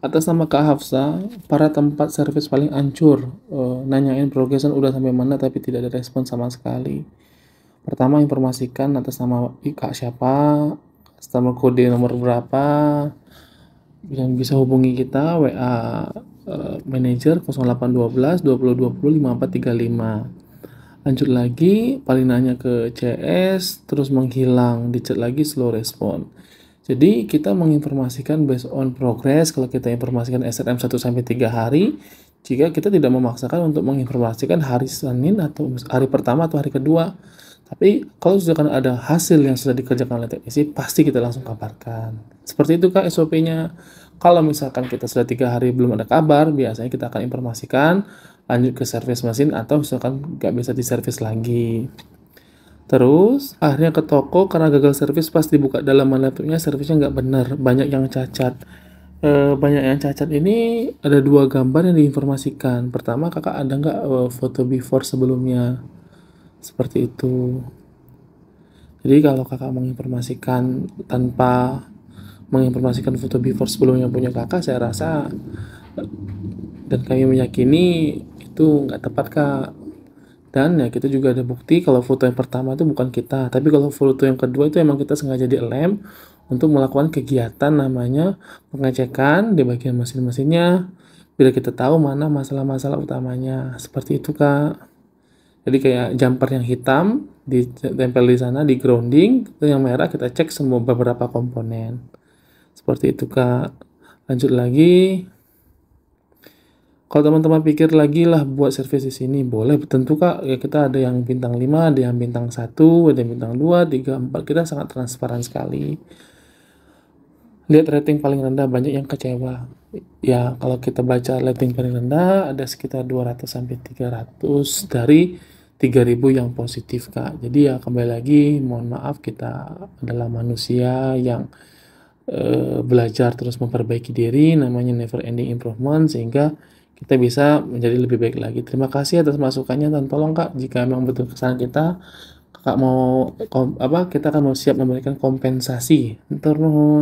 atas nama Kak Hafsa, para tempat servis paling ancur. E, nanyain progresan udah sampai mana tapi tidak ada respon sama sekali. Pertama informasikan atas nama Kak siapa, customer kode nomor berapa, yang bisa hubungi kita WA e, eh, manager 0812 2020 5435. Lanjut lagi, paling nanya ke CS, terus menghilang, dicet lagi slow respon jadi kita menginformasikan based on progress kalau kita informasikan SRM 1 sampai 3 hari jika kita tidak memaksakan untuk menginformasikan hari Senin atau hari pertama atau hari kedua. Tapi kalau sudah kan ada hasil yang sudah dikerjakan oleh teknisi, pasti kita langsung kabarkan. Seperti itu kak SOP-nya. Kalau misalkan kita sudah tiga hari belum ada kabar, biasanya kita akan informasikan lanjut ke service mesin atau misalkan nggak bisa diservis lagi. Terus akhirnya ke toko karena gagal servis pas dibuka dalam laptopnya servisnya nggak benar, banyak yang cacat. E, banyak yang cacat ini ada dua gambar yang diinformasikan. Pertama kakak ada nggak eh, foto before sebelumnya seperti itu. Jadi kalau kakak menginformasikan tanpa menginformasikan foto before sebelumnya punya kakak, saya rasa dan kami meyakini itu nggak tepat kak dan ya kita juga ada bukti kalau foto yang pertama itu bukan kita, tapi kalau foto yang kedua itu emang kita sengaja di lem untuk melakukan kegiatan namanya pengecekan di bagian mesin-mesinnya bila kita tahu mana masalah-masalah utamanya. Seperti itu, Kak. Jadi kayak jumper yang hitam ditempel di sana di grounding, itu yang merah kita cek semua beberapa komponen. Seperti itu, Kak. Lanjut lagi kalau teman-teman pikir lagi lah buat service di sini boleh tentu kak ya kita ada yang bintang 5 ada yang bintang 1 ada yang bintang 2 3 4 kita sangat transparan sekali lihat rating paling rendah banyak yang kecewa ya kalau kita baca rating paling rendah ada sekitar 200 sampai 300 dari 3000 yang positif kak jadi ya kembali lagi mohon maaf kita adalah manusia yang uh, belajar terus memperbaiki diri namanya never ending improvement sehingga kita bisa menjadi lebih baik lagi. Terima kasih atas masukannya dan tolong Kak jika memang betul kesalahan kita kak mau kom, apa kita akan mau siap memberikan kompensasi. Terus